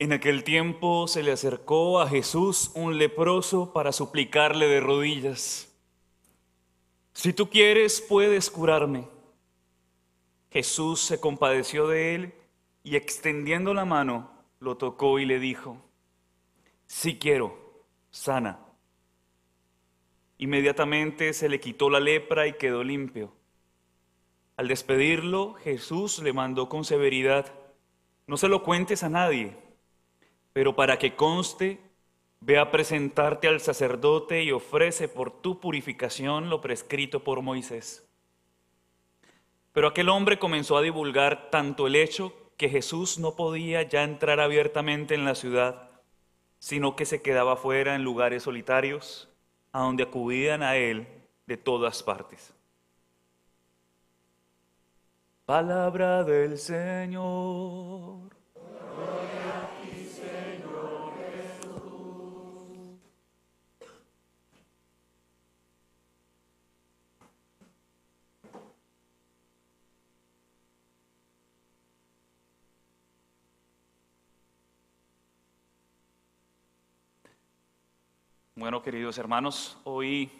En aquel tiempo se le acercó a Jesús un leproso para suplicarle de rodillas, si tú quieres puedes curarme. Jesús se compadeció de él y extendiendo la mano lo tocó y le dijo, Si quiero, sana. Inmediatamente se le quitó la lepra y quedó limpio. Al despedirlo, Jesús le mandó con severidad, no se lo cuentes a nadie pero para que conste, ve a presentarte al sacerdote y ofrece por tu purificación lo prescrito por Moisés. Pero aquel hombre comenzó a divulgar tanto el hecho que Jesús no podía ya entrar abiertamente en la ciudad, sino que se quedaba fuera en lugares solitarios, a donde acudían a él de todas partes. Palabra del Señor. Bueno, queridos hermanos, hoy,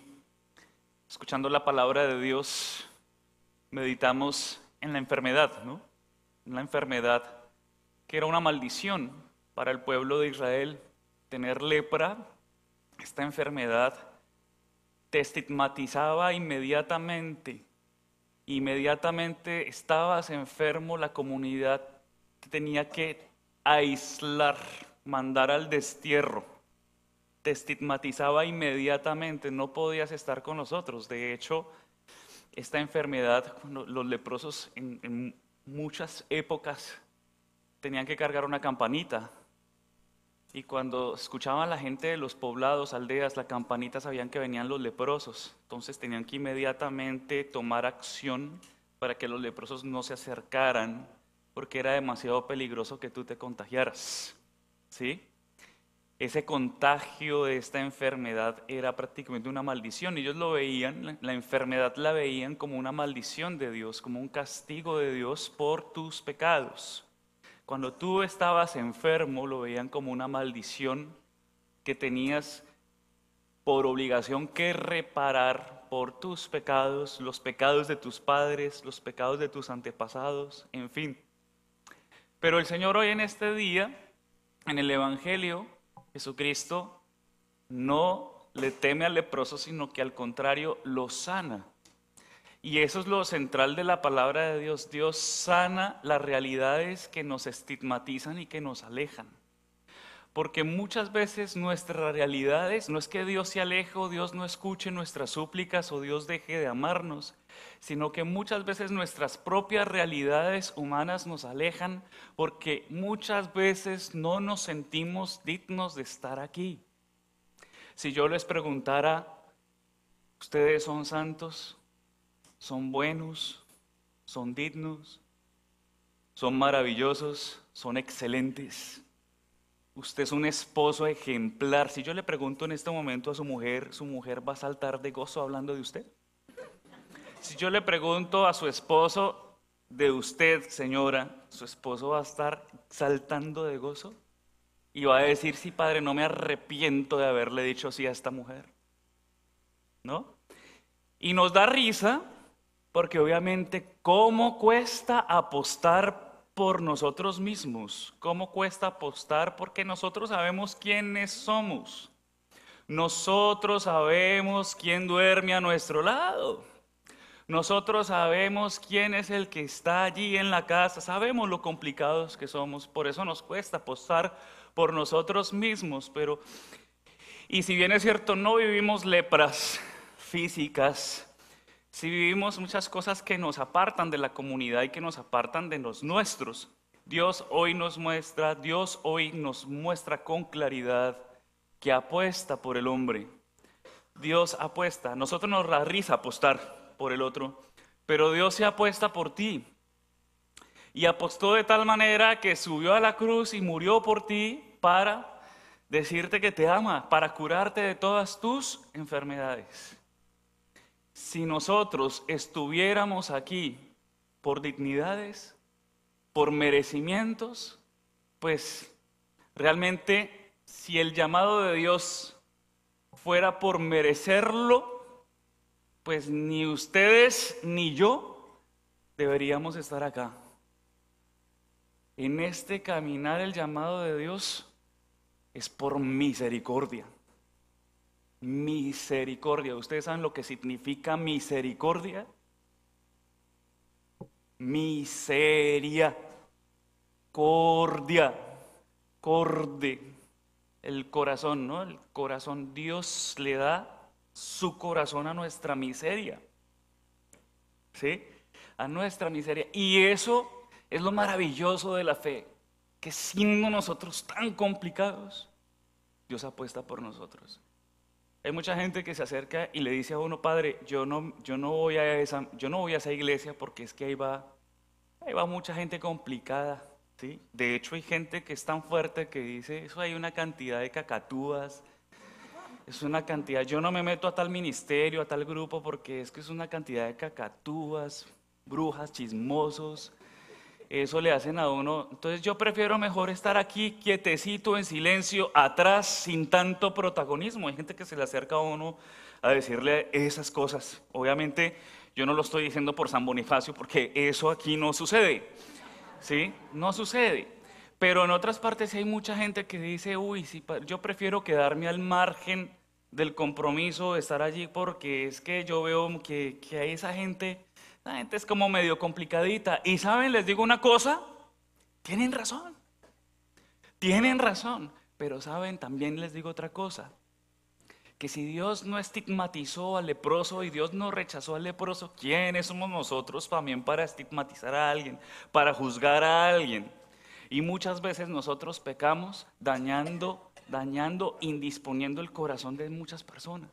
escuchando la palabra de Dios, meditamos en la enfermedad, ¿no? En la enfermedad que era una maldición para el pueblo de Israel, tener lepra, esta enfermedad te estigmatizaba inmediatamente, inmediatamente estabas enfermo, la comunidad te tenía que aislar, mandar al destierro estigmatizaba inmediatamente, no podías estar con nosotros. De hecho, esta enfermedad, los leprosos en, en muchas épocas tenían que cargar una campanita. Y cuando escuchaban la gente de los poblados, aldeas, la campanita sabían que venían los leprosos. Entonces tenían que inmediatamente tomar acción para que los leprosos no se acercaran, porque era demasiado peligroso que tú te contagiaras. ¿Sí? ese contagio de esta enfermedad era prácticamente una maldición. Ellos lo veían, la enfermedad la veían como una maldición de Dios, como un castigo de Dios por tus pecados. Cuando tú estabas enfermo, lo veían como una maldición que tenías por obligación que reparar por tus pecados, los pecados de tus padres, los pecados de tus antepasados, en fin. Pero el Señor hoy en este día, en el Evangelio, Jesucristo no le teme al leproso, sino que al contrario lo sana. Y eso es lo central de la palabra de Dios. Dios sana las realidades que nos estigmatizan y que nos alejan. Porque muchas veces nuestras realidades no es que Dios se aleje o Dios no escuche nuestras súplicas o Dios deje de amarnos, sino que muchas veces nuestras propias realidades humanas nos alejan porque muchas veces no nos sentimos dignos de estar aquí. Si yo les preguntara, ¿ustedes son santos? ¿Son buenos? ¿Son dignos? ¿Son maravillosos? ¿Son excelentes? Usted es un esposo ejemplar. Si yo le pregunto en este momento a su mujer, ¿su mujer va a saltar de gozo hablando de usted? Si yo le pregunto a su esposo de usted, señora, ¿su esposo va a estar saltando de gozo? Y va a decir, sí, padre, no me arrepiento de haberle dicho sí a esta mujer. ¿No? Y nos da risa porque obviamente, ¿cómo cuesta apostar por nosotros mismos. ¿Cómo cuesta apostar? Porque nosotros sabemos quiénes somos. Nosotros sabemos quién duerme a nuestro lado. Nosotros sabemos quién es el que está allí en la casa. Sabemos lo complicados que somos. Por eso nos cuesta apostar por nosotros mismos. Pero, y si bien es cierto, no vivimos lepras físicas si vivimos muchas cosas que nos apartan de la comunidad y que nos apartan de los nuestros, Dios hoy nos muestra, Dios hoy nos muestra con claridad que apuesta por el hombre. Dios apuesta, nosotros nos da risa apostar por el otro, pero Dios se apuesta por ti. Y apostó de tal manera que subió a la cruz y murió por ti para decirte que te ama, para curarte de todas tus enfermedades si nosotros estuviéramos aquí por dignidades, por merecimientos, pues realmente si el llamado de Dios fuera por merecerlo, pues ni ustedes ni yo deberíamos estar acá. En este caminar el llamado de Dios es por misericordia. Misericordia. ¿Ustedes saben lo que significa misericordia? Miseria. Cordia. Corde. El corazón, ¿no? El corazón. Dios le da su corazón a nuestra miseria. ¿Sí? A nuestra miseria. Y eso es lo maravilloso de la fe. Que siendo nosotros tan complicados, Dios apuesta por nosotros. Hay mucha gente que se acerca y le dice a uno, padre, yo no, yo no, voy, a esa, yo no voy a esa iglesia porque es que ahí va, ahí va mucha gente complicada. ¿sí? De hecho, hay gente que es tan fuerte que dice, eso hay una cantidad de cacatúas, es una cantidad, yo no me meto a tal ministerio, a tal grupo, porque es que es una cantidad de cacatúas, brujas, chismosos, eso le hacen a uno. Entonces yo prefiero mejor estar aquí quietecito, en silencio, atrás, sin tanto protagonismo. Hay gente que se le acerca a uno a decirle esas cosas. Obviamente yo no lo estoy diciendo por San Bonifacio porque eso aquí no sucede. ¿Sí? No sucede. Pero en otras partes hay mucha gente que dice, uy, si yo prefiero quedarme al margen del compromiso de estar allí porque es que yo veo que, que hay esa gente la gente es como medio complicadita. Y saben, les digo una cosa, tienen razón. Tienen razón. Pero saben, también les digo otra cosa. Que si Dios no estigmatizó al leproso y Dios no rechazó al leproso, ¿quiénes somos nosotros también para estigmatizar a alguien, para juzgar a alguien? Y muchas veces nosotros pecamos dañando, dañando, indisponiendo el corazón de muchas personas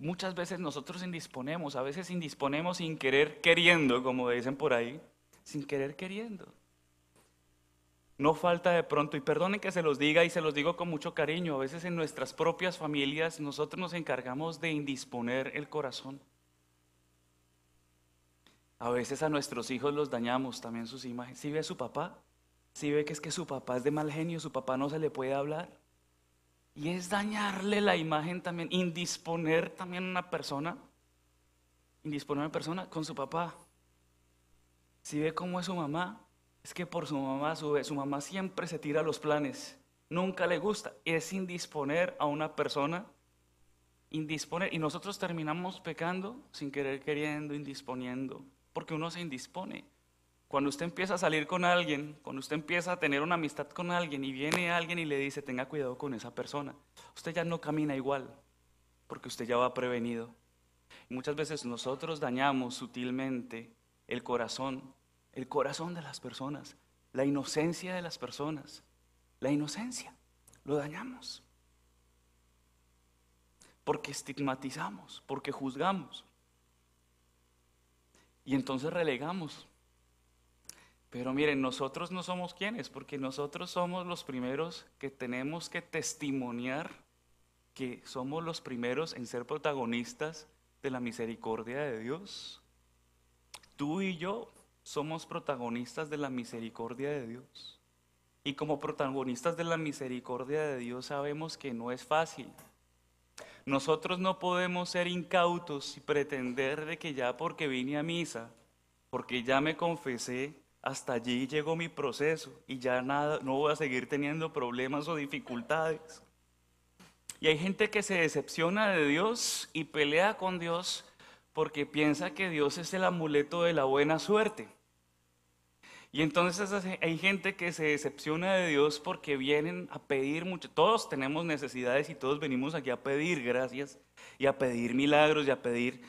muchas veces nosotros indisponemos, a veces indisponemos sin querer queriendo, como dicen por ahí, sin querer queriendo. No falta de pronto, y perdonen que se los diga y se los digo con mucho cariño, a veces en nuestras propias familias nosotros nos encargamos de indisponer el corazón. A veces a nuestros hijos los dañamos también sus imágenes. Si ve a su papá, si ve que es que su papá es de mal genio, su papá no se le puede hablar, y es dañarle la imagen también, indisponer también a una persona, indisponer a una persona con su papá. Si ve cómo es su mamá, es que por su mamá, su, su mamá siempre se tira los planes, nunca le gusta. Es indisponer a una persona, indisponer. Y nosotros terminamos pecando sin querer queriendo, indisponiendo, porque uno se indispone. Cuando usted empieza a salir con alguien, cuando usted empieza a tener una amistad con alguien y viene alguien y le dice, tenga cuidado con esa persona, usted ya no camina igual, porque usted ya va prevenido. Y muchas veces nosotros dañamos sutilmente el corazón, el corazón de las personas, la inocencia de las personas, la inocencia, lo dañamos. Porque estigmatizamos, porque juzgamos. Y entonces relegamos pero miren, nosotros no somos quienes, porque nosotros somos los primeros que tenemos que testimoniar que somos los primeros en ser protagonistas de la misericordia de Dios. Tú y yo somos protagonistas de la misericordia de Dios. Y como protagonistas de la misericordia de Dios sabemos que no es fácil. Nosotros no podemos ser incautos y pretender de que ya porque vine a misa, porque ya me confesé, hasta allí llegó mi proceso y ya nada, no voy a seguir teniendo problemas o dificultades. Y hay gente que se decepciona de Dios y pelea con Dios porque piensa que Dios es el amuleto de la buena suerte. Y entonces hay gente que se decepciona de Dios porque vienen a pedir mucho. Todos tenemos necesidades y todos venimos aquí a pedir gracias y a pedir milagros y a pedir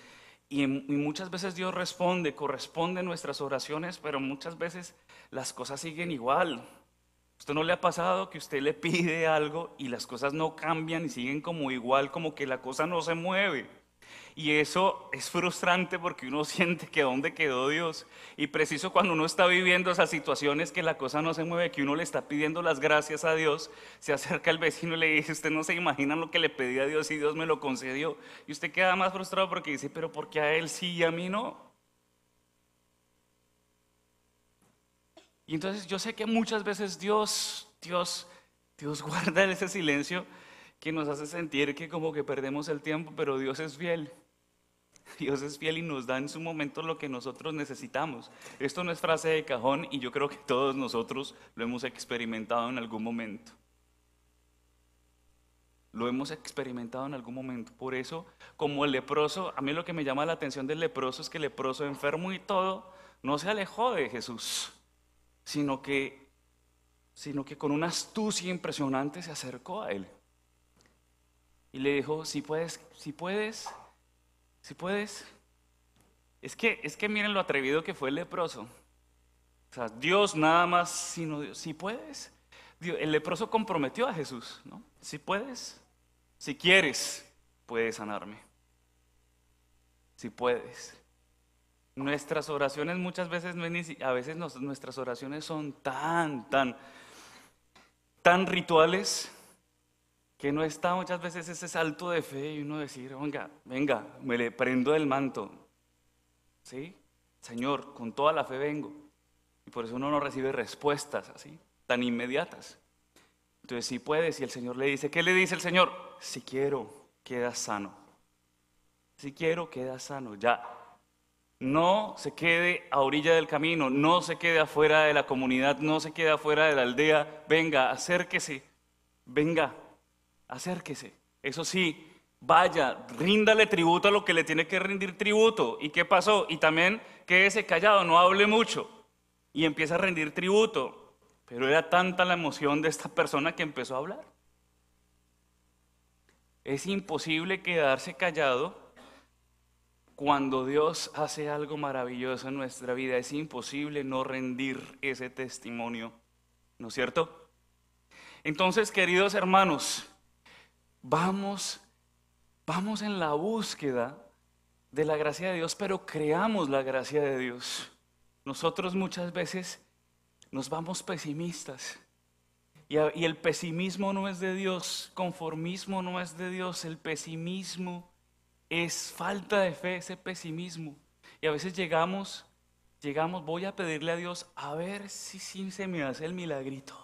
y, muchas veces Dios responde, corresponde nuestras oraciones, pero muchas veces las cosas siguen igual. ¿Usted no le ha pasado que usted le pide algo y las cosas no cambian y siguen como igual, como que la cosa no se mueve? Y eso es frustrante porque uno siente que dónde quedó Dios. Y preciso cuando uno está viviendo esas situaciones que la cosa no se mueve, que uno le está pidiendo las gracias a Dios, se acerca el vecino y le dice, usted no se imagina lo que le pedí a Dios y Dios me lo concedió. Y usted queda más frustrado porque dice, pero porque a él sí y a mí no? Y entonces yo sé que muchas veces Dios, Dios, Dios guarda ese silencio que nos hace sentir que como que perdemos el tiempo, pero Dios es fiel. Dios es fiel y nos da en su momento lo que nosotros necesitamos. Esto no es frase de cajón y yo creo que todos nosotros lo hemos experimentado en algún momento. Lo hemos experimentado en algún momento. Por eso, como el leproso, a mí lo que me llama la atención del leproso es que el leproso enfermo y todo, no se alejó de Jesús, sino que, sino que con una astucia impresionante se acercó a él. Y le dijo, si puedes, si puedes, si puedes. Es que, es que miren lo atrevido que fue el leproso. O sea, Dios nada más, sino Dios. Si puedes. el leproso comprometió a Jesús, ¿no? Si puedes, si quieres, puedes sanarme. Si puedes. Nuestras oraciones muchas veces a veces nuestras oraciones son tan, tan, tan rituales que no está muchas veces ese salto de fe y uno decir, venga, venga, me le prendo el manto. ¿Sí? Señor, con toda la fe vengo. Y por eso uno no recibe respuestas así, tan inmediatas. Entonces, si puedes, y el Señor le dice, ¿qué le dice el Señor? Si quiero, queda sano. Si quiero, queda sano, ya. No se quede a orilla del camino, no se quede afuera de la comunidad, no se quede afuera de la aldea. Venga, acérquese, venga, acérquese. Eso sí, vaya, ríndale tributo a lo que le tiene que rendir tributo. ¿Y qué pasó? Y también quédese callado, no hable mucho. Y empieza a rendir tributo. Pero era tanta la emoción de esta persona que empezó a hablar. Es imposible quedarse callado cuando Dios hace algo maravilloso en nuestra vida. Es imposible no rendir ese testimonio. ¿No es cierto? Entonces, queridos hermanos, vamos, vamos en la búsqueda de la gracia de Dios, pero creamos la gracia de Dios. Nosotros muchas veces nos vamos pesimistas. Y, el pesimismo no es de Dios, conformismo no es de Dios, el pesimismo es falta de fe, ese pesimismo. Y a veces llegamos, llegamos, voy a pedirle a Dios a ver si, si se me hace el milagrito.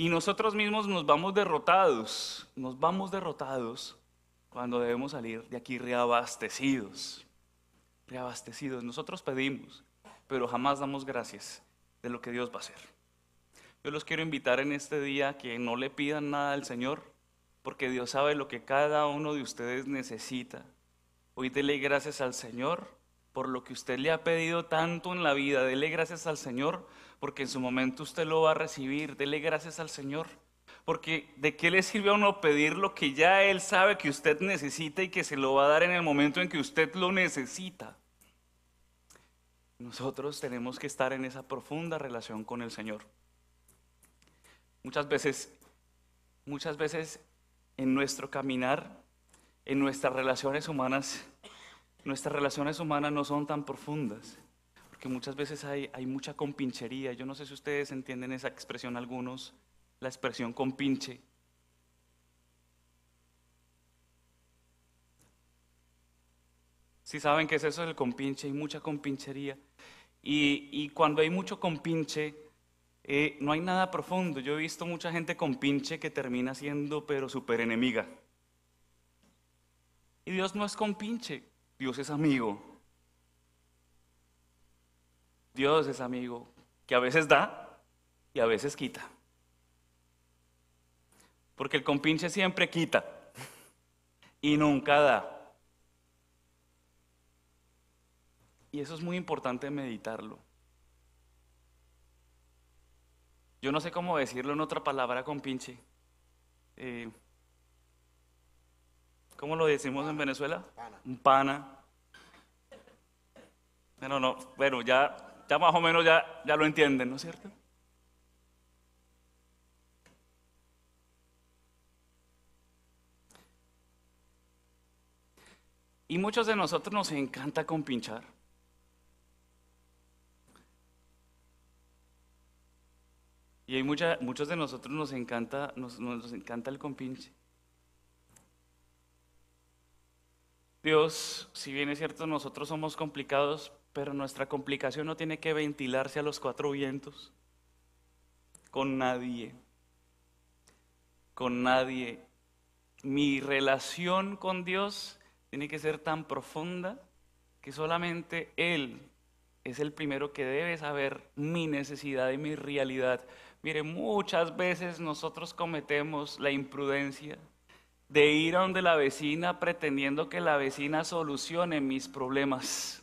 Y nosotros mismos nos vamos derrotados, nos vamos derrotados cuando debemos salir de aquí reabastecidos, reabastecidos. Nosotros pedimos, pero jamás damos gracias de lo que Dios va a hacer. Yo los quiero invitar en este día que no le pidan nada al Señor, porque Dios sabe lo que cada uno de ustedes necesita. Hoy dele gracias al Señor por lo que usted le ha pedido tanto en la vida. Dele gracias al Señor porque en su momento usted lo va a recibir. Dele gracias al Señor. Porque ¿de qué le sirve a uno pedir lo que ya Él sabe que usted necesita y que se lo va a dar en el momento en que usted lo necesita? Nosotros tenemos que estar en esa profunda relación con el Señor. Muchas veces, muchas veces en nuestro caminar, en nuestras relaciones humanas, nuestras relaciones humanas no son tan profundas que muchas veces hay, hay mucha compinchería. Yo no sé si ustedes entienden esa expresión algunos, la expresión compinche. Si saben que es eso el compinche, hay mucha compinchería. Y, cuando hay mucho compinche, eh, no hay nada profundo. Yo he visto mucha gente compinche que termina siendo pero súper enemiga. Y Dios no es compinche, Dios es amigo. Dios es amigo que a veces da y a veces quita. Porque el compinche siempre quita y nunca da. Y eso es muy importante meditarlo. Yo no sé cómo decirlo en otra palabra compinche. Eh, ¿Cómo lo decimos en Venezuela? Pana. Un pana. Bueno, no, bueno, ya ya más o menos ya, ya lo entienden, ¿no es cierto? Y muchos de nosotros nos encanta compinchar. Y hay muchos de nosotros nos encanta, nos, nos encanta el compinche. Dios, si bien es cierto, nosotros somos complicados, pero nuestra complicación no tiene que ventilarse a los cuatro vientos con nadie, con nadie. Mi relación con Dios tiene que ser tan profunda que solamente Él es el primero que debe saber mi necesidad y mi realidad. Mire, muchas veces nosotros cometemos la imprudencia de ir a donde la vecina pretendiendo que la vecina solucione mis problemas.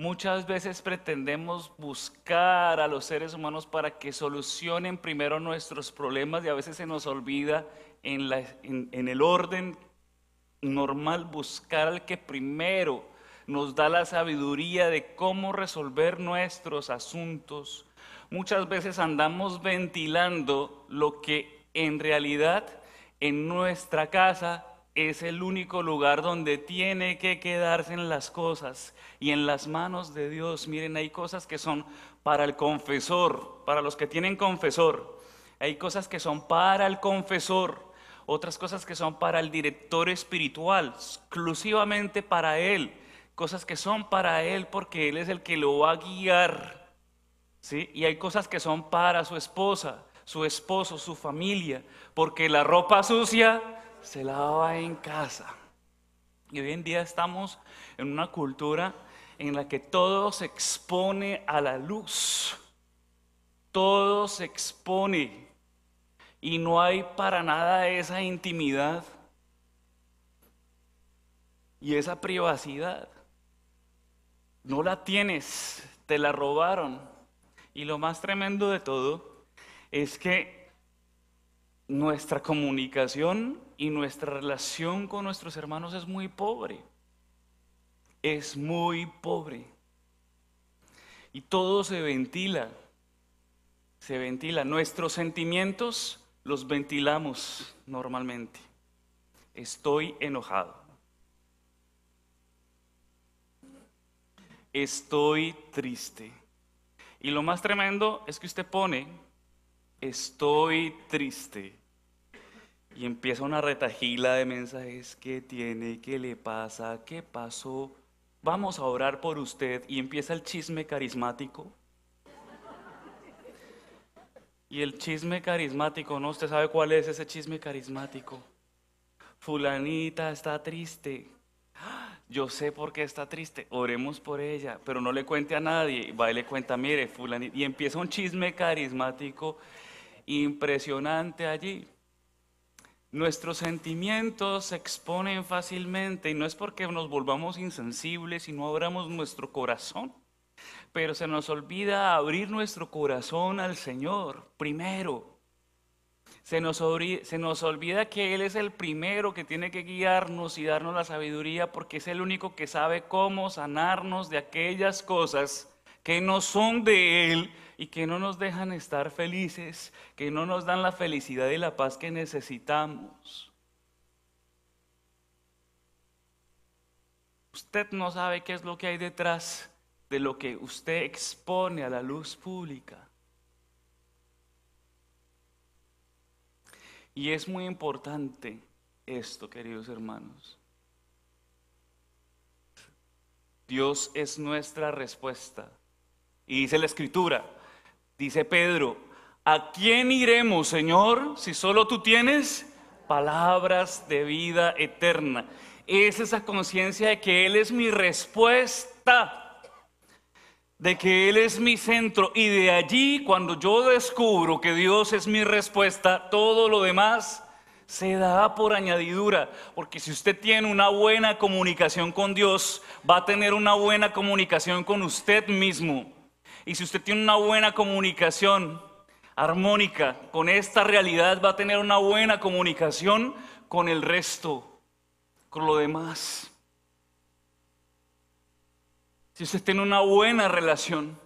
Muchas veces pretendemos buscar a los seres humanos para que solucionen primero nuestros problemas y a veces se nos olvida en, el orden normal buscar al que primero nos da la sabiduría de cómo resolver nuestros asuntos. Muchas veces andamos ventilando lo que en realidad en nuestra casa es el único lugar donde tiene que quedarse en las cosas y en las manos de Dios. Miren, hay cosas que son para el confesor, para los que tienen confesor. Hay cosas que son para el confesor, otras cosas que son para el director espiritual, exclusivamente para él. Cosas que son para él porque él es el que lo va a guiar. ¿sí? Y hay cosas que son para su esposa, su esposo, su familia, porque la ropa sucia se lava en casa. Y hoy en día estamos en una cultura en la que todo se expone a la luz. Todo se expone. Y no hay para nada esa intimidad y esa privacidad. No la tienes, te la robaron. Y lo más tremendo de todo es que nuestra comunicación y nuestra relación con nuestros hermanos es muy pobre. Es muy pobre. Y todo se ventila. Se ventila. Nuestros sentimientos los ventilamos normalmente. Estoy enojado. Estoy triste. Y lo más tremendo es que usted pone, estoy triste y empieza una retajila de mensajes, ¿qué tiene? ¿Qué le pasa? ¿Qué pasó? Vamos a orar por usted. Y empieza el chisme carismático. Y el chisme carismático, ¿no? Usted sabe cuál es ese chisme carismático. Fulanita está triste. Yo sé por qué está triste. Oremos por ella, pero no le cuente a nadie. Va y le cuenta, mire, fulanita. Y empieza un chisme carismático impresionante allí. Nuestros sentimientos se exponen fácilmente y no es porque nos volvamos insensibles y no abramos nuestro corazón, pero se nos olvida abrir nuestro corazón al Señor primero. Se nos, se nos, olvida que Él es el primero que tiene que guiarnos y darnos la sabiduría porque es el único que sabe cómo sanarnos de aquellas cosas que no son de Él y que no nos dejan estar felices, que no nos dan la felicidad y la paz que necesitamos. Usted no sabe qué es lo que hay detrás de lo que usted expone a la luz pública. Y es muy importante esto, queridos hermanos. Dios es nuestra respuesta y dice la escritura, dice Pedro, ¿a quién iremos, Señor, si solo tú tienes palabras de vida eterna? Es esa conciencia de que Él es mi respuesta, de que Él es mi centro. Y de allí, cuando yo descubro que Dios es mi respuesta, todo lo demás se da por añadidura, porque si usted tiene una buena comunicación con Dios, va a tener una buena comunicación con usted mismo. Y si usted tiene una buena comunicación armónica con esta realidad, va a tener una buena comunicación con el resto, con lo demás. Si usted tiene una buena relación,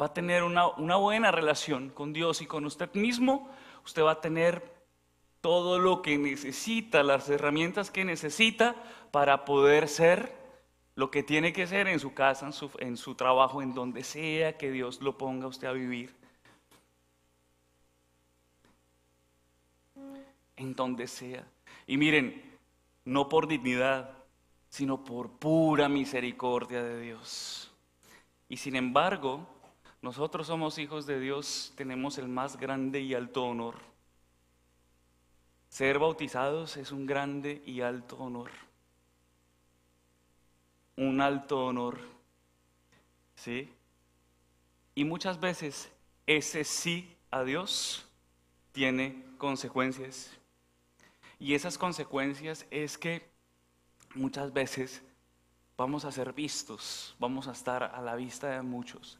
va a tener una, buena relación con Dios y con usted mismo, usted va a tener todo lo que necesita, las herramientas que necesita para poder ser lo que tiene que ser en su casa, en su, trabajo, en donde sea que Dios lo ponga usted a vivir. En donde sea. Y miren, no por dignidad, sino por pura misericordia de Dios. Y sin embargo, nosotros somos hijos de Dios, tenemos el más grande y alto honor. Ser bautizados es un grande y alto honor un alto honor. ¿Sí? Y muchas veces ese sí a Dios tiene consecuencias. Y esas consecuencias es que muchas veces vamos a ser vistos, vamos a estar a la vista de muchos.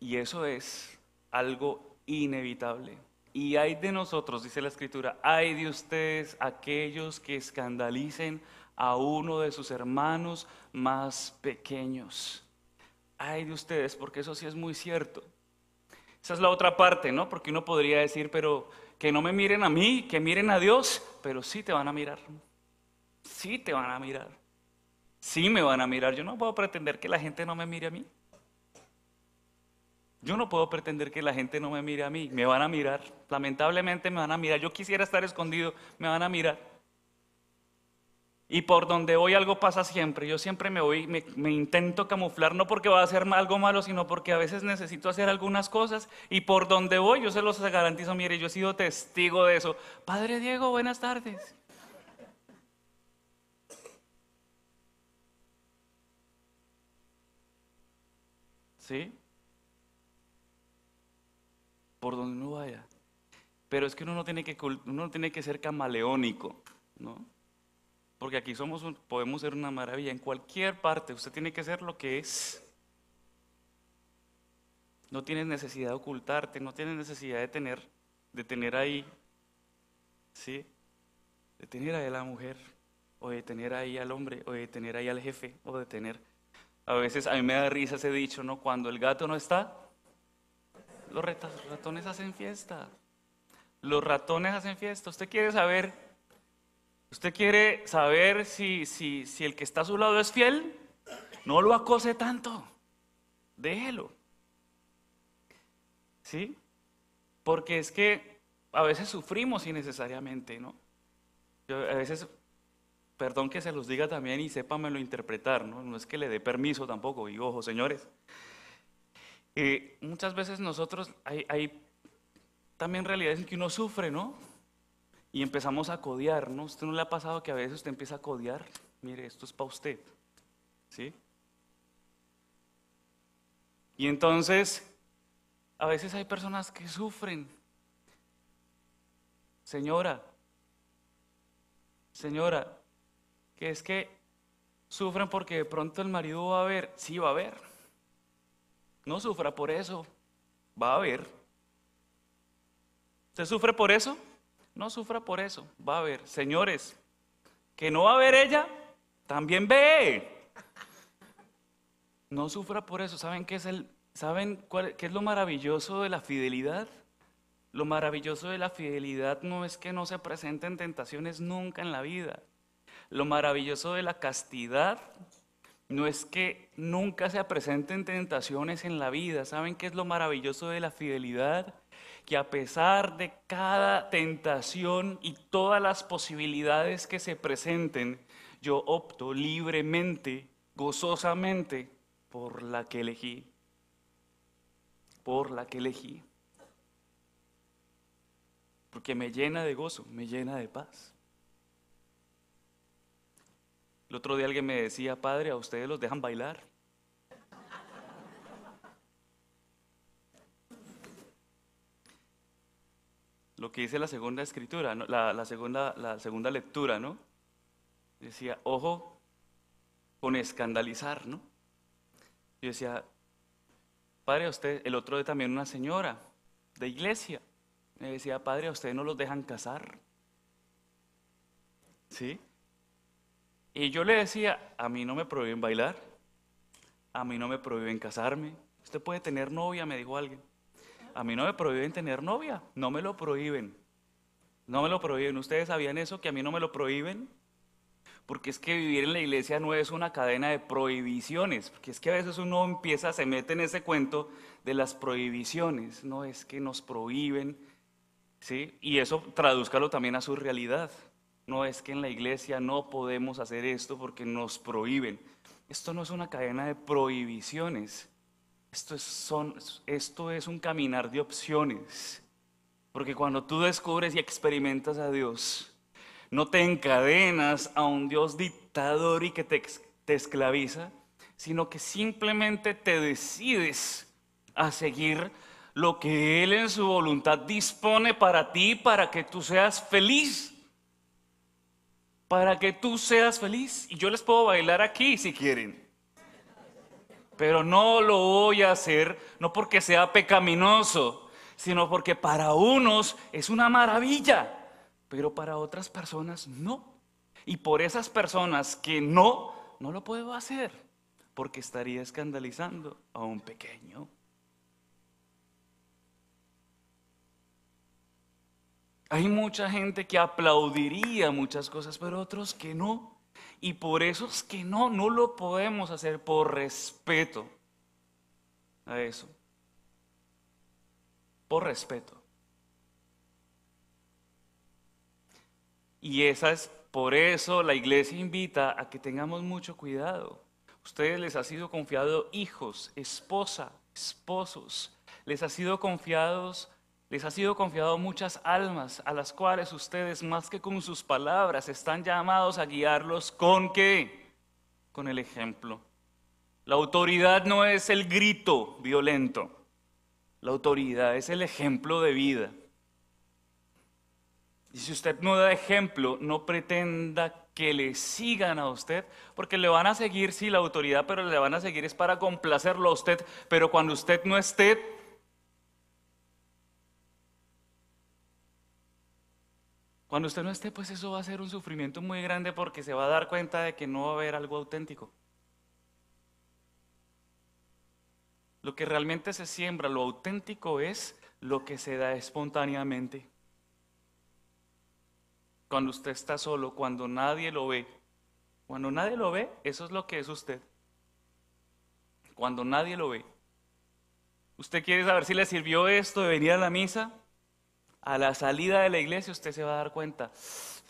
Y eso es algo inevitable. Y hay de nosotros, dice la escritura, hay de ustedes aquellos que escandalicen a uno de sus hermanos más pequeños. Ay de ustedes, porque eso sí es muy cierto. Esa es la otra parte, ¿no? Porque uno podría decir, pero que no me miren a mí, que miren a Dios, pero sí te van a mirar. Sí te van a mirar. Sí me van a mirar. Yo no puedo pretender que la gente no me mire a mí. Yo no puedo pretender que la gente no me mire a mí. Me van a mirar. Lamentablemente me van a mirar. Yo quisiera estar escondido. Me van a mirar. Y por donde voy algo pasa siempre. Yo siempre me voy, me, intento camuflar, no porque va a hacer algo malo, sino porque a veces necesito hacer algunas cosas. Y por donde voy, yo se los garantizo, mire, yo he sido testigo de eso. Padre Diego, buenas tardes. ¿Sí? Por donde uno vaya. Pero es que uno no tiene que, uno no tiene que ser camaleónico, ¿no? Porque aquí somos podemos ser una maravilla. En cualquier parte usted tiene que ser lo que es. No tienes necesidad de ocultarte, no tienes necesidad de tener, de tener ahí, ¿sí? De tener ahí a la mujer, o de tener ahí al hombre, o de tener ahí al jefe, o de tener... A veces a mí me da risa ese dicho, ¿no? Cuando el gato no está, los ratones hacen fiesta. Los ratones hacen fiesta. ¿Usted quiere saber Usted quiere saber si, el que está a su lado es fiel, no lo acose tanto. Déjelo. ¿Sí? Porque es que a veces sufrimos innecesariamente, ¿no? a veces, perdón que se los diga también y sépamelo interpretar, ¿no? No es que le dé permiso tampoco, y ojo, señores. Eh, muchas veces nosotros hay, hay también realidades en que uno sufre, ¿no? y empezamos a codiar, ¿no? ¿Usted no le ha pasado que a veces usted empieza a codiar? Mire, esto es para usted, ¿sí? Y entonces, a veces hay personas que sufren. Señora, señora, que es que sufren porque de pronto el marido va a ver, sí va a ver. No sufra por eso, va a ver. ¿Usted sufre por eso? No sufra por eso. Va a haber, señores, que no va a ver ella, también ve. No sufra por eso. ¿Saben qué es, el, ¿saben qué es lo maravilloso de la fidelidad? Lo maravilloso de la fidelidad no es que no se presenten tentaciones nunca en la vida. Lo maravilloso de la castidad no es que nunca se presenten tentaciones en la vida. ¿Saben qué es lo maravilloso de la fidelidad? que a pesar de cada tentación y todas las posibilidades que se presenten, yo opto libremente, gozosamente, por la que elegí. Por la que elegí. Porque me llena de gozo, me llena de paz. El otro día alguien me decía, padre, ¿a ustedes los dejan bailar? lo que dice la segunda escritura, la, segunda, la segunda lectura, ¿no? Decía, ojo con escandalizar, ¿no? Yo decía, padre, usted, el otro de también una señora de iglesia, me decía, padre, a usted no los dejan casar. ¿Sí? Y yo le decía, a mí no me prohíben bailar, a mí no me prohíben casarme, usted puede tener novia, me dijo alguien a mí no me prohíben tener novia, no me lo prohíben. No me lo prohíben. ¿Ustedes sabían eso? Que a mí no me lo prohíben. Porque es que vivir en la iglesia no es una cadena de prohibiciones. Porque es que a veces uno empieza, se mete en ese cuento de las prohibiciones. No es que nos prohíben. ¿sí? Y eso tradúzcalo también a su realidad. No es que en la iglesia no podemos hacer esto porque nos prohíben. Esto no es una cadena de prohibiciones. Esto es, un caminar de opciones. Porque cuando tú descubres y experimentas a Dios, no te encadenas a un Dios dictador y que te, te esclaviza, sino que simplemente te decides a seguir lo que Él en su voluntad dispone para ti, para que tú seas feliz. Para que tú seas feliz. Y yo les puedo bailar aquí si quieren pero no lo voy a hacer, no porque sea pecaminoso, sino porque para unos es una maravilla, pero para otras personas no. Y por esas personas que no, no lo puedo hacer, porque estaría escandalizando a un pequeño. Hay mucha gente que aplaudiría muchas cosas, pero otros que no. Y por eso es que no, no lo podemos hacer por respeto a eso. Por respeto. Y esa es por eso la iglesia invita a que tengamos mucho cuidado. Ustedes les ha sido confiado hijos, esposa, esposos. Les ha sido confiados les ha sido confiado muchas almas a las cuales ustedes, más que con sus palabras, están llamados a guiarlos con qué? Con el ejemplo. La autoridad no es el grito violento. La autoridad es el ejemplo de vida. Y si usted no da ejemplo, no pretenda que le sigan a usted, porque le van a seguir, si la autoridad, pero le van a seguir es para complacerlo a usted, pero cuando usted no esté, Cuando usted no esté, pues eso va a ser un sufrimiento muy grande porque se va a dar cuenta de que no va a haber algo auténtico. Lo que realmente se siembra, lo auténtico es lo que se da espontáneamente. Cuando usted está solo, cuando nadie lo ve. Cuando nadie lo ve, eso es lo que es usted. Cuando nadie lo ve. ¿Usted quiere saber si le sirvió esto de venir a la misa? a la salida de la iglesia usted se va a dar cuenta,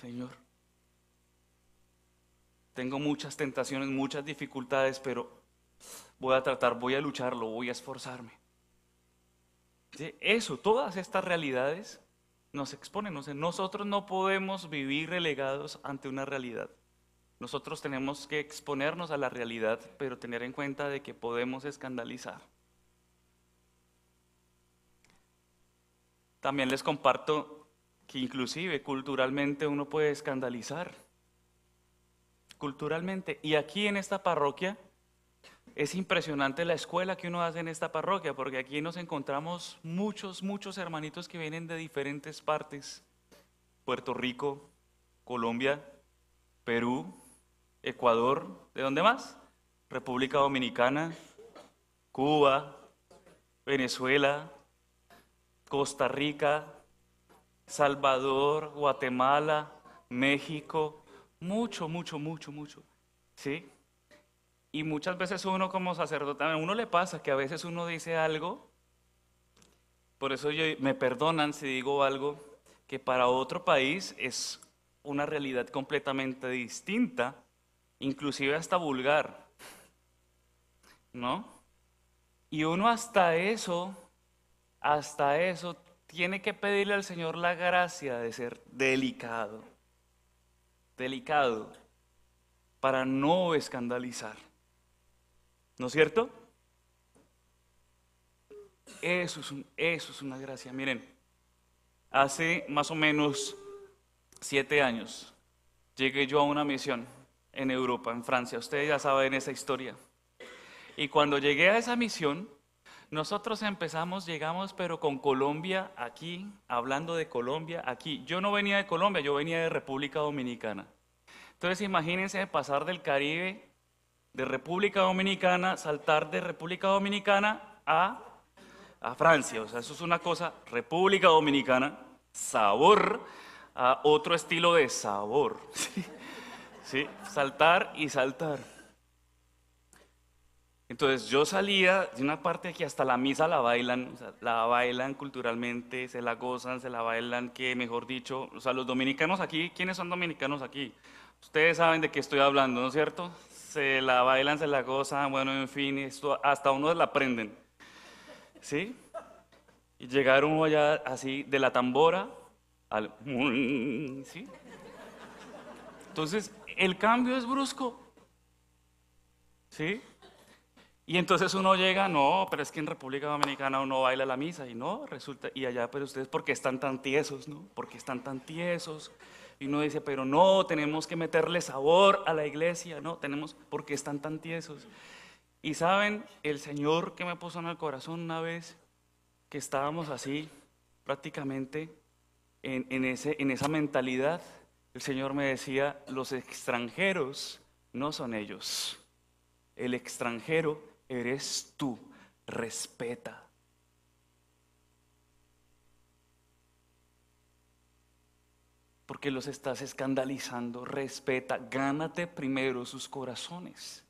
Señor, tengo muchas tentaciones, muchas dificultades, pero voy a tratar, voy a lucharlo, voy a esforzarme. Eso, todas estas realidades nos exponen. nosotros no podemos vivir relegados ante una realidad. Nosotros tenemos que exponernos a la realidad, pero tener en cuenta de que podemos escandalizar. También les comparto que inclusive culturalmente uno puede escandalizar. Culturalmente. Y aquí en esta parroquia es impresionante la escuela que uno hace en esta parroquia, porque aquí nos encontramos muchos, muchos hermanitos que vienen de diferentes partes. Puerto Rico, Colombia, Perú, Ecuador, ¿de dónde más? República Dominicana, Cuba, Venezuela, Costa Rica, Salvador, Guatemala, México, mucho, mucho, mucho, mucho. ¿Sí? Y muchas veces uno como sacerdote, a uno le pasa que a veces uno dice algo, por eso yo, me perdonan si digo algo que para otro país es una realidad completamente distinta, inclusive hasta vulgar. ¿No? Y uno hasta eso hasta eso tiene que pedirle al Señor la gracia de ser delicado, delicado, para no escandalizar. ¿No es cierto? Eso es, una gracia. Miren, hace más o menos siete años llegué yo a una misión en Europa, en Francia. Ustedes ya saben esa historia. Y cuando llegué a esa misión, nosotros empezamos, llegamos, pero con Colombia aquí, hablando de Colombia aquí. Yo no venía de Colombia, yo venía de República Dominicana. Entonces imagínense pasar del Caribe, de República Dominicana, saltar de República Dominicana a, a Francia. O sea, eso es una cosa, República Dominicana, sabor, a otro estilo de sabor. ¿Sí? ¿Sí? Saltar y saltar. Entonces yo salía de una parte que hasta la misa la bailan, la bailan culturalmente, se la gozan, se la bailan, que mejor dicho, o sea, los dominicanos aquí, ¿quiénes son dominicanos aquí? Ustedes saben de qué estoy hablando, ¿no es cierto? Se la bailan, se la gozan, bueno, en fin, esto, hasta uno la aprenden. ¿Sí? Y llegaron allá así de la tambora al... Mm, ¿Sí? Entonces, el cambio es brusco. ¿Sí? Y entonces uno llega, no, pero es que en República Dominicana uno baila la misa y no, resulta, y allá, pero ustedes, ¿por qué están tan tiesos, no? ¿Por qué están tan tiesos? Y uno dice, pero no, tenemos que meterle sabor a la iglesia, no, tenemos, ¿por qué están tan tiesos? Y saben, el Señor que me puso en el corazón una vez, que estábamos así, prácticamente en, en, ese, en esa mentalidad, el Señor me decía, los extranjeros no son ellos. El extranjero eres tú. Respeta. Porque los estás escandalizando. Respeta. Gánate primero sus corazones.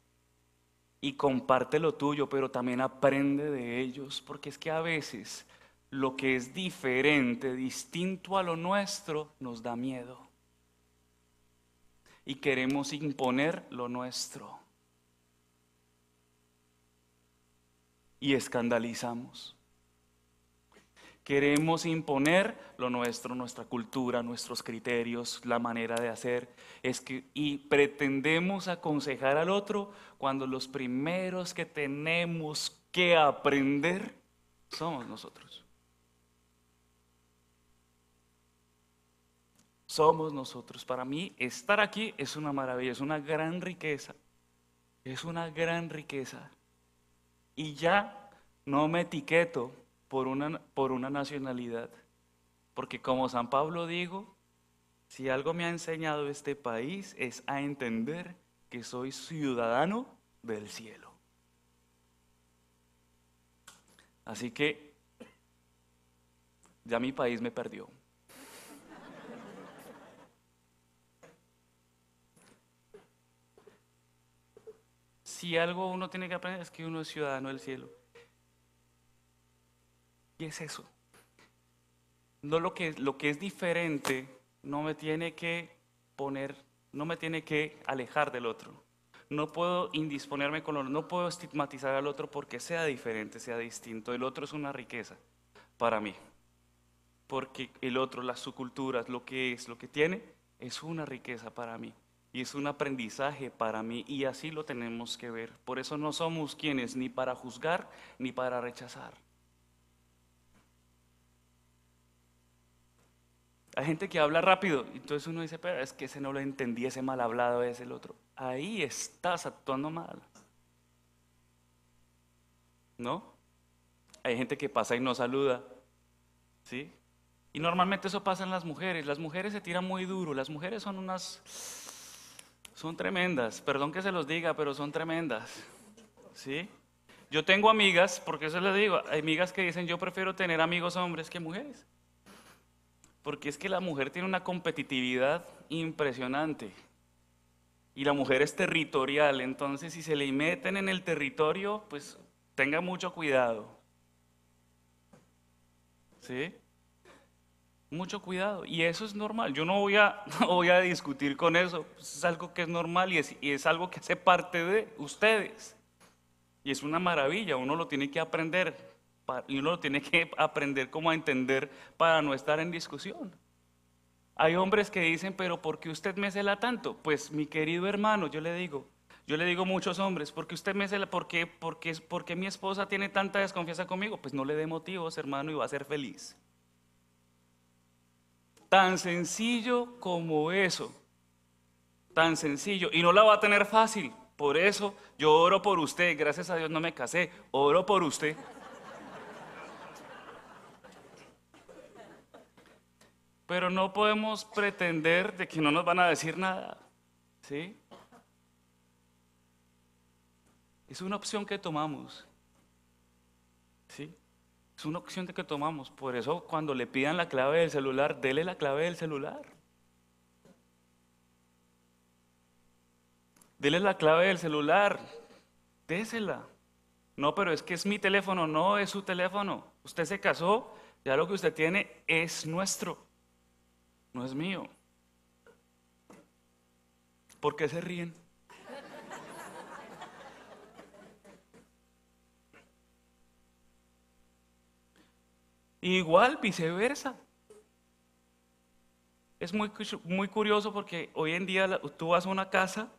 Y comparte lo tuyo, pero también aprende de ellos. Porque es que a veces lo que es diferente, distinto a lo nuestro, nos da miedo. Y queremos imponer lo nuestro. y escandalizamos. Queremos imponer lo nuestro, nuestra cultura, nuestros criterios, la manera de hacer, es que, y pretendemos aconsejar al otro cuando los primeros que tenemos que aprender somos nosotros. Somos nosotros. Para mí estar aquí es una maravilla, es una gran riqueza. Es una gran riqueza y ya no me etiqueto por una, por una nacionalidad. Porque como San Pablo dijo, si algo me ha enseñado este país es a entender que soy ciudadano del cielo. Así que ya mi país me perdió. si algo uno tiene que aprender es que uno es ciudadano del cielo. Y es eso. No lo que, lo que es diferente no me tiene que poner, no me tiene que alejar del otro. No puedo indisponerme con lo no puedo estigmatizar al otro porque sea diferente, sea distinto. El otro es una riqueza para mí. Porque el otro, las subculturas, lo que es, lo que tiene, es una riqueza para mí. Y es un aprendizaje para mí y así lo tenemos que ver. Por eso no somos quienes ni para juzgar ni para rechazar. Hay gente que habla rápido, entonces uno dice, pero es que ese no lo entendí, ese mal hablado es el otro. Ahí estás actuando mal. ¿No? Hay gente que pasa y no saluda. ¿Sí? Y normalmente eso pasa en las mujeres. Las mujeres se tiran muy duro. Las mujeres son unas son tremendas, perdón que se los diga, pero son tremendas. ¿Sí? Yo tengo amigas, porque eso les digo, hay amigas que dicen yo prefiero tener amigos hombres que mujeres. Porque es que la mujer tiene una competitividad impresionante. Y la mujer es territorial, entonces si se le meten en el territorio, pues tenga mucho cuidado. ¿Sí? mucho cuidado. Y eso es normal. Yo no voy a, voy a discutir con eso. Pues es algo que es normal y es, algo que hace parte de ustedes. Y es una maravilla. Uno lo tiene que aprender. Y uno lo tiene que aprender como a entender para no estar en discusión. Hay hombres que dicen, pero ¿por qué usted me cela tanto? Pues mi querido hermano, yo le digo, yo le digo a muchos hombres, ¿por qué usted me cela? por, qué, ¿Por qué mi esposa tiene tanta desconfianza conmigo? Pues no le dé motivos, hermano, y va a ser feliz. Tan sencillo como eso. Tan sencillo. Y no la va a tener fácil. Por eso yo oro por usted. Gracias a Dios no me casé. Oro por usted. Pero no podemos pretender de que no nos van a decir nada. ¿Sí? Es una opción que tomamos. ¿Sí? Es una opción que tomamos. Por eso cuando le pidan la clave del celular, dele la clave del celular. Dele la clave del celular. Désela. No, pero es que es mi teléfono. No, es su teléfono. Usted se casó, ya lo que usted tiene es nuestro. No es mío. ¿Por qué se ríen? Igual, viceversa. Es muy, muy curioso porque hoy en día tú vas a una casa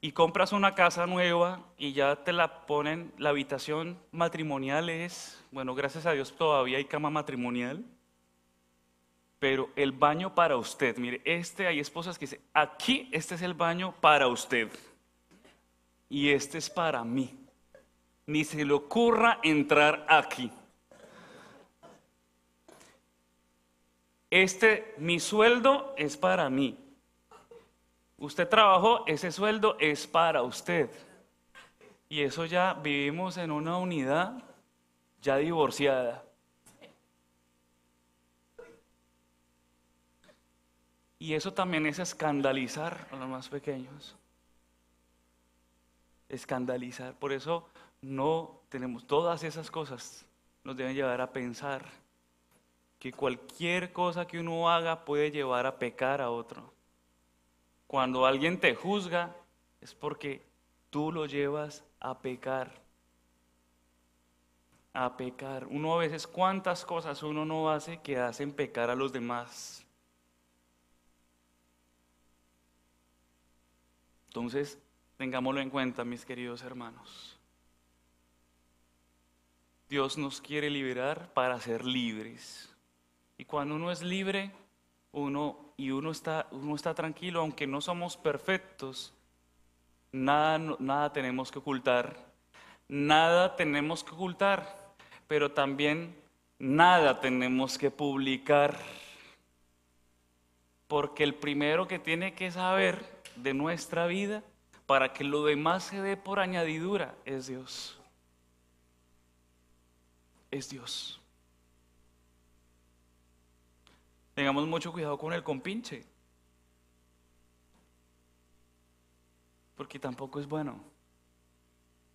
y compras una casa nueva y ya te la ponen, la habitación matrimonial es, bueno, gracias a Dios todavía hay cama matrimonial, pero el baño para usted, mire, este, hay esposas que dicen, aquí este es el baño para usted y este es para mí. Ni se le ocurra entrar aquí. Este, mi sueldo es para mí. Usted trabajó, ese sueldo es para usted. Y eso ya vivimos en una unidad ya divorciada. Y eso también es escandalizar a los más pequeños. Escandalizar. Por eso no tenemos todas esas cosas. Nos deben llevar a pensar que cualquier cosa que uno haga puede llevar a pecar a otro. Cuando alguien te juzga es porque tú lo llevas a pecar. A pecar. Uno a veces cuántas cosas uno no hace que hacen pecar a los demás. Entonces, tengámoslo en cuenta, mis queridos hermanos. Dios nos quiere liberar para ser libres. Y cuando uno es libre, uno y uno está, uno está tranquilo, aunque no somos perfectos, nada, nada tenemos que ocultar, nada tenemos que ocultar, pero también nada tenemos que publicar, porque el primero que tiene que saber de nuestra vida para que lo demás se dé por añadidura es Dios. Es Dios. Tengamos mucho cuidado con el compinche. Porque tampoco es bueno.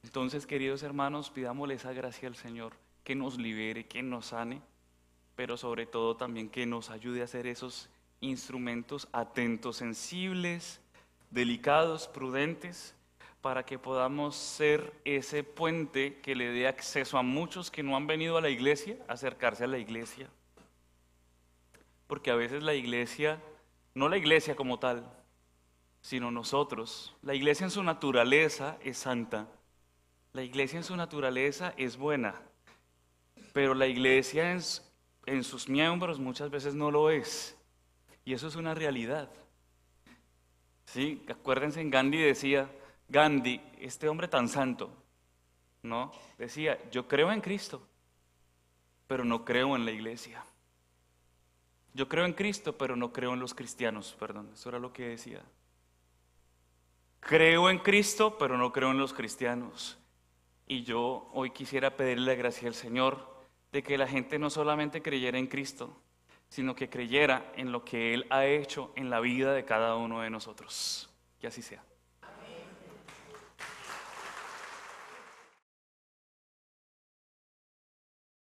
Entonces, queridos hermanos, pidámosle esa gracia al Señor, que nos libere, que nos sane, pero sobre todo también que nos ayude a ser esos instrumentos atentos, sensibles, delicados, prudentes, para que podamos ser ese puente que le dé acceso a muchos que no han venido a la iglesia, acercarse a la iglesia porque a veces la iglesia, no la iglesia como tal, sino nosotros, la iglesia en su naturaleza es santa, la iglesia en su naturaleza es buena, pero la iglesia en, sus miembros muchas veces no lo es. Y eso es una realidad. Sí, acuérdense, Gandhi decía, Gandhi, este hombre tan santo, ¿no? Decía, yo creo en Cristo, pero no creo en la iglesia. Yo creo en Cristo, pero no creo en los cristianos, perdón, eso era lo que decía. Creo en Cristo, pero no creo en los cristianos. Y yo hoy quisiera pedirle la gracia al Señor de que la gente no solamente creyera en Cristo, sino que creyera en lo que Él ha hecho en la vida de cada uno de nosotros. Que así sea.